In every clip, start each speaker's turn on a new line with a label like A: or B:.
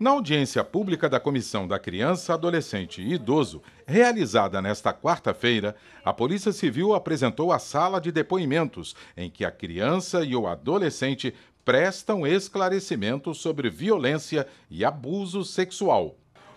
A: Na audiência pública da Comissão da Criança, Adolescente e Idoso, realizada nesta quarta-feira, a Polícia Civil apresentou a sala de depoimentos, em que a criança e o adolescente prestam esclarecimentos sobre violência e abuso sexual.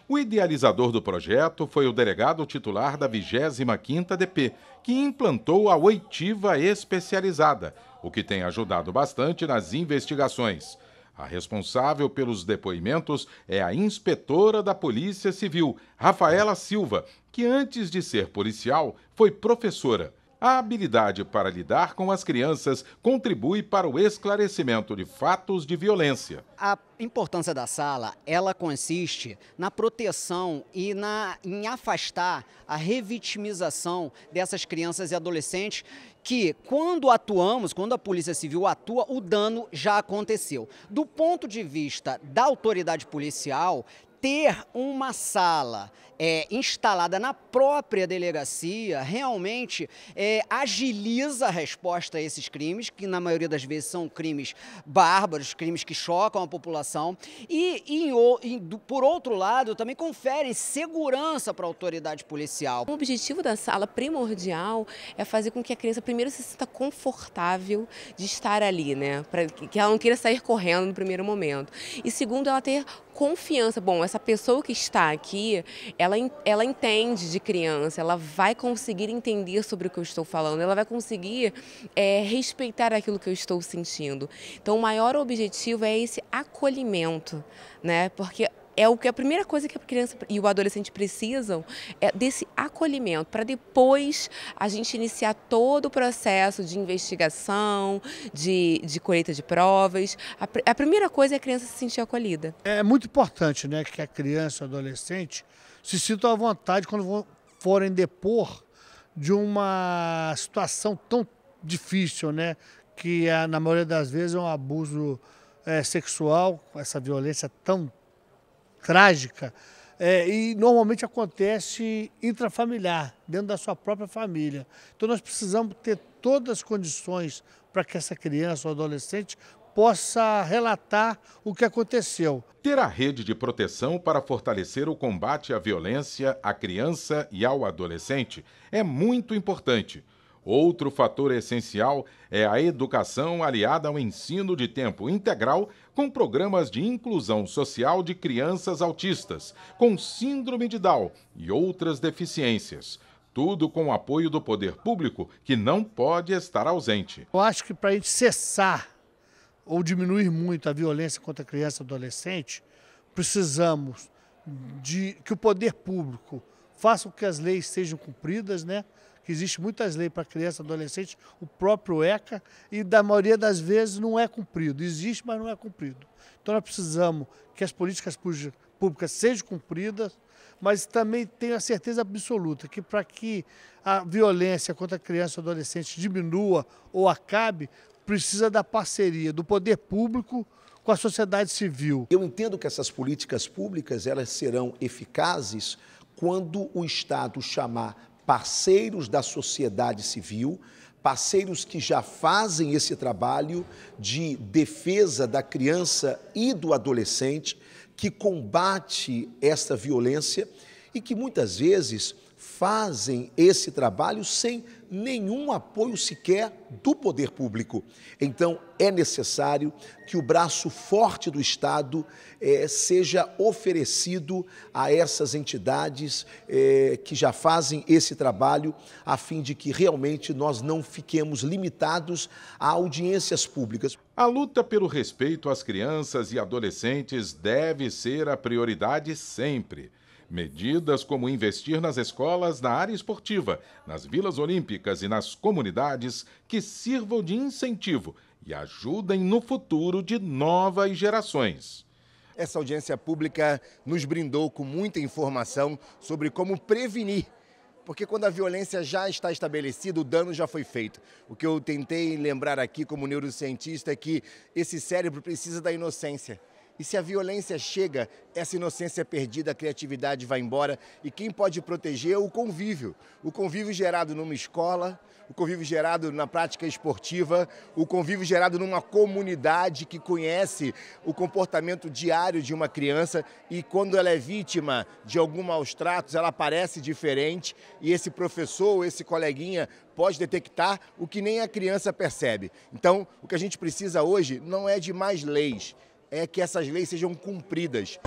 A: O idealizador do projeto foi o delegado titular da 25ª DP, que implantou a oitiva especializada, o que tem ajudado bastante nas investigações. A responsável pelos depoimentos é a inspetora da Polícia Civil, Rafaela Silva, que antes de ser policial foi professora. A habilidade para lidar com as crianças contribui para o esclarecimento de fatos de violência. A importância
B: da sala, ela consiste na proteção e na, em afastar a revitimização dessas crianças e adolescentes que, quando atuamos, quando a Polícia Civil atua, o dano já aconteceu. Do ponto de vista da autoridade policial, ter uma sala é, instalada na própria delegacia realmente é, agiliza a resposta a esses crimes, que na maioria das vezes são crimes bárbaros, crimes que chocam a população,
C: e, e, e por outro lado também conferem segurança para a autoridade policial. O objetivo da sala primordial é fazer com que a criança primeiro se sinta confortável de estar ali, né? Para que ela não queira sair correndo no primeiro momento. E segundo, ela ter confiança. Bom, essa pessoa que está aqui, ela, ela entende de criança, ela vai conseguir entender sobre o que eu estou falando, ela vai conseguir é, respeitar aquilo que eu estou sentindo. Então, o maior objetivo é esse acolhimento, né? Porque é o que a primeira coisa que a criança e o adolescente precisam é desse acolhimento, para depois a gente iniciar todo o processo de investigação, de, de colheita de provas. A, a primeira coisa é a criança se sentir acolhida.
D: É muito importante né, que a criança, o adolescente, se sintam à vontade quando forem depor de uma situação tão difícil, né? Que é, na maioria das vezes é um abuso é, sexual, essa violência tão trágica, é, e normalmente acontece intrafamiliar, dentro da sua própria família. Então nós precisamos ter todas as condições para que essa criança ou adolescente possa relatar o que aconteceu.
A: Ter a rede de proteção para fortalecer o combate à violência à criança e ao adolescente é muito importante Outro fator essencial é a educação aliada ao ensino de tempo integral com programas de inclusão social de crianças autistas, com síndrome de Down e outras deficiências. Tudo com o apoio do poder público, que não pode estar ausente.
D: Eu acho que para a gente cessar ou diminuir muito a violência contra criança e adolescente, precisamos de que o poder público faça com que as leis sejam cumpridas, né? que existe muitas leis para criança, adolescente, o próprio ECA, e da maioria das vezes não é cumprido. Existe, mas não é cumprido. Então nós precisamos que as políticas públicas sejam cumpridas, mas também tenho a certeza absoluta que para que a violência contra crianças criança e adolescente diminua ou acabe, precisa da parceria do poder público com a sociedade civil. Eu
E: entendo que essas políticas públicas elas serão eficazes quando o Estado chamar parceiros da sociedade civil, parceiros que já fazem esse trabalho de defesa da criança e do adolescente, que combate esta violência e que muitas vezes fazem esse trabalho sem nenhum apoio sequer do poder público. Então, é necessário que o braço forte do Estado eh, seja oferecido a essas entidades eh, que já fazem esse trabalho, a fim de que realmente nós não fiquemos limitados
A: a audiências públicas. A luta pelo respeito às crianças e adolescentes deve ser a prioridade sempre. Medidas como investir nas escolas na área esportiva, nas vilas olímpicas e nas comunidades que sirvam de incentivo e ajudem no futuro de novas gerações. Essa audiência pública nos brindou com muita informação sobre como prevenir
F: porque quando a violência já está estabelecida, o dano já foi feito. O que eu tentei lembrar aqui como neurocientista é que esse cérebro precisa da inocência. E se a violência chega, essa inocência é perdida, a criatividade vai embora. E quem pode proteger é o convívio. O convívio gerado numa escola, o convívio gerado na prática esportiva, o convívio gerado numa comunidade que conhece o comportamento diário de uma criança e quando ela é vítima de algum maus tratos, ela aparece diferente e esse professor ou esse coleguinha pode detectar o que nem a criança percebe. Então, o que a gente precisa hoje não é de mais leis, é que essas leis sejam cumpridas.